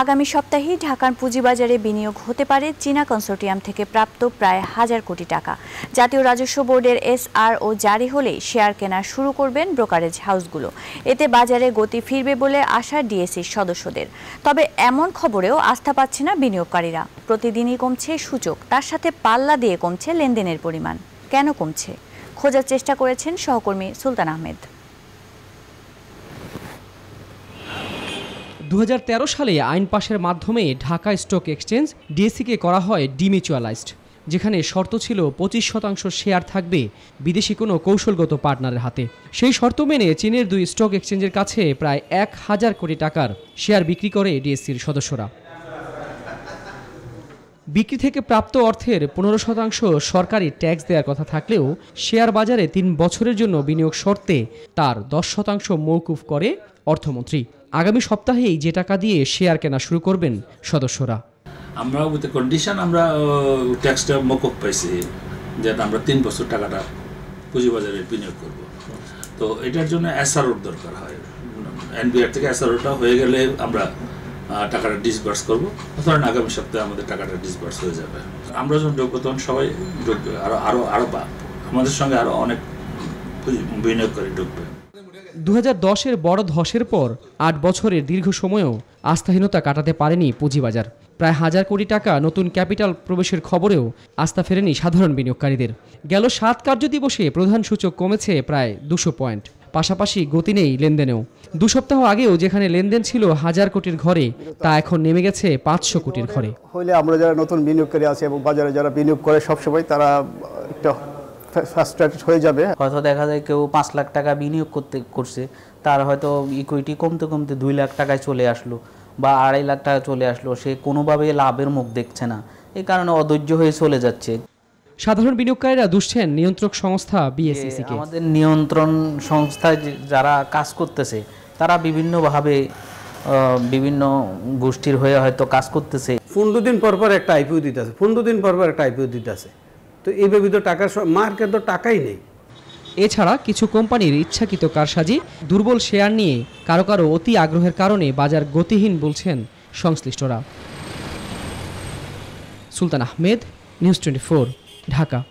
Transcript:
আগামী সপ্তাহেই ঢাকার পুঁজিবাজারে বিনিয়োগ হতে পারে চীনা কনসোর্টিয়াম থেকে প্রাপ্ত প্রায় হাজার কোটি টাকা জাতীয় রাজস্ব বোর্ডের এসআরও জারি হলেই শেয়ার কেনা শুরু করবেন ব্রোকারেজ হাউসগুলো এতে বাজারে গতি ফিরবে বলে আশা ডিএসির সদস্যদের তবে এমন খবরেও আস্থা পাচ্ছে না বিনিয়োগকারীরা প্রতিদিনই কমছে সূচক তার সাথে পাল্লা দিয়ে কমছে লেনদেনের পরিমাণ কেন কমছে খোঁজার চেষ্টা করেছেন সহকর্মী সুলতান আহমেদ দু সালে আইন পাশের মাধ্যমে ঢাকা স্টক এক্সচেঞ্জ ডিএসিকে করা হয় ডিমিচুয়ালাইজড যেখানে শর্ত ছিল পঁচিশ শতাংশ শেয়ার থাকবে বিদেশি কোনো কৌশলগত পার্টনারের হাতে সেই শর্ত মেনে চীনের দুই স্টক এক্সচেঞ্জের কাছে প্রায় এক হাজার কোটি টাকার শেয়ার বিক্রি করে ডিএসসির সদস্যরা বিক্রি থেকে প্রাপ্ত অর্থের পনেরো শতাংশ সরকারি ট্যাক্স দেওয়ার কথা থাকলেও শেয়ার বাজারে তিন বছরের জন্য বিনিয়োগ শর্তে তার দশ শতাংশ মৌকুফ করে অর্থমন্ত্রী আগামী সপ্তাহেই যে টাকা দিয়ে শেয়ার কেনা শুরু করবেন সদস্যরা আমরা উইথ কন্ডিশন আমরা ট্যাক্সটা মকুফ পাইছি যাতে আমরা তিন বছর টাকাটা পুঁজিবাজারে বিনিয়োগ করব তো এটার জন্য এসআরওর দরকার হয় এনবিআর থেকে এসআরওটা হয়ে গেলে আমরা টাকাটা ডিসবার্স করবো ধরেন আগামী সপ্তাহে আমাদের টাকাটা ডিসবার্স হয়ে যাবে আমরা যখন যোগ্য তখন সবাই যোগ্য আরও আরও আরও আমাদের সঙ্গে আরও অনেক বিনিয়োগ করে ঢুকবে দু এর বড় ধসের পর আট বছরের দীর্ঘ সময়েও আস্থাহীনতা কাটাতে পারেনি পুঁজিবাজার প্রায় হাজার কোটি টাকা নতুন ক্যাপিটাল প্রবেশের খবরেও আস্থা ফেরেনি সাধারণ বিনিয়োগকারীদের গেল সাত কার্যদিবসে প্রধান সূচক কমেছে প্রায় দুশো পয়েন্ট পাশাপাশি গতি নেই লেনদেনেও দু সপ্তাহ আগেও যেখানে লেনদেন ছিল হাজার কোটির ঘরে তা এখন নেমে গেছে পাঁচশো কোটির ঘরে হইলে আমরা যারা নতুন বিনিয়োগকারী আছে এবং বাজারে যারা বিনিয়োগ করে সবসময় তারা একটা ফ্রাস্ট্রেটেড হয়ে যাবে হয়তো দেখা যায় কেউ পাঁচ লাখ টাকা বিনিয়োগ করতে করছে তার হয়তো ইকুইটি কমতে কমতে দুই লাখ টাকায় চলে আসলো বা আড়াই লাখ টাকা চলে আসলো সে কোনোভাবে লাভের মুখ দেখছে না এই কারণে অধৈর্য হয়ে চলে যাচ্ছে সাধারণ বিনিয়োগকারীরা দুষছেন নিয়ন্ত্রক সংস্থা বিএসইসি e কে আমাদের নিয়ন্ত্রণ সংস্থা যারা কাজ করতেছে তারা বিভিন্ন ভাবে বিভিন্ন গোষ্ঠীর হয়ে হয়তো কাজ করতেছে পনেরো দিন পর পর একটা আইপিও দিতে আছে পনেরো দিন পর পর একটা আইপিও দিতে আছে তো এইভাবে তো টাকার মার্কেট তো টাকাই নেই এছাড়া কিছু কোম্পানির ইচ্ছাকৃত কারসাজি দুর্বল শেয়ার নিয়ে কারো কারো অতি আগ্রহের কারণে বাজার গতিহীন বলছেন সংশ্লিষ্টরা সুলতান আহমেদ নিউজ টোয়েন্টি ঢাকা